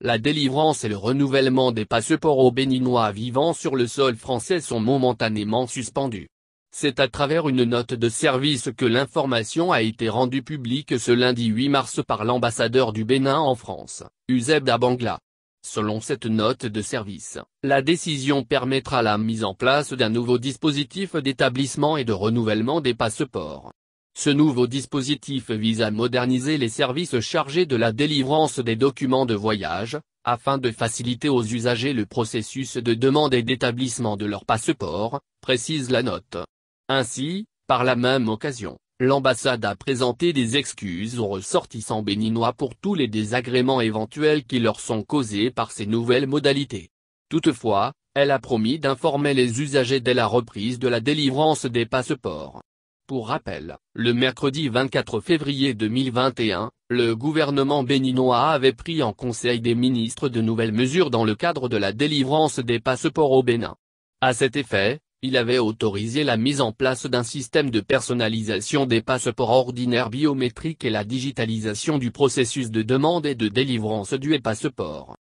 La délivrance et le renouvellement des passeports aux Béninois vivant sur le sol français sont momentanément suspendus. C'est à travers une note de service que l'information a été rendue publique ce lundi 8 mars par l'ambassadeur du Bénin en France, Uzeb Dabangla. Selon cette note de service, la décision permettra la mise en place d'un nouveau dispositif d'établissement et de renouvellement des passeports. Ce nouveau dispositif vise à moderniser les services chargés de la délivrance des documents de voyage, afin de faciliter aux usagers le processus de demande et d'établissement de leur passeport, précise la note. Ainsi, par la même occasion, l'ambassade a présenté des excuses aux ressortissants béninois pour tous les désagréments éventuels qui leur sont causés par ces nouvelles modalités. Toutefois, elle a promis d'informer les usagers dès la reprise de la délivrance des passeports. Pour rappel, le mercredi 24 février 2021, le gouvernement béninois avait pris en Conseil des ministres de nouvelles mesures dans le cadre de la délivrance des passeports au Bénin. À cet effet, il avait autorisé la mise en place d'un système de personnalisation des passeports ordinaires biométriques et la digitalisation du processus de demande et de délivrance du passeport